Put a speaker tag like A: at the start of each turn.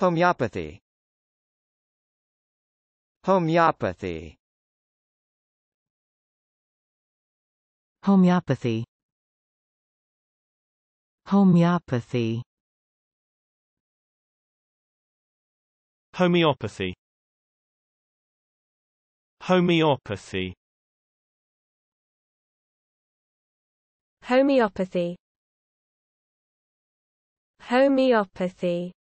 A: Homeopathy Homeopathy Homeopathy Homeopathy Homeopathy Homeopathy Homeopathy Homeopathy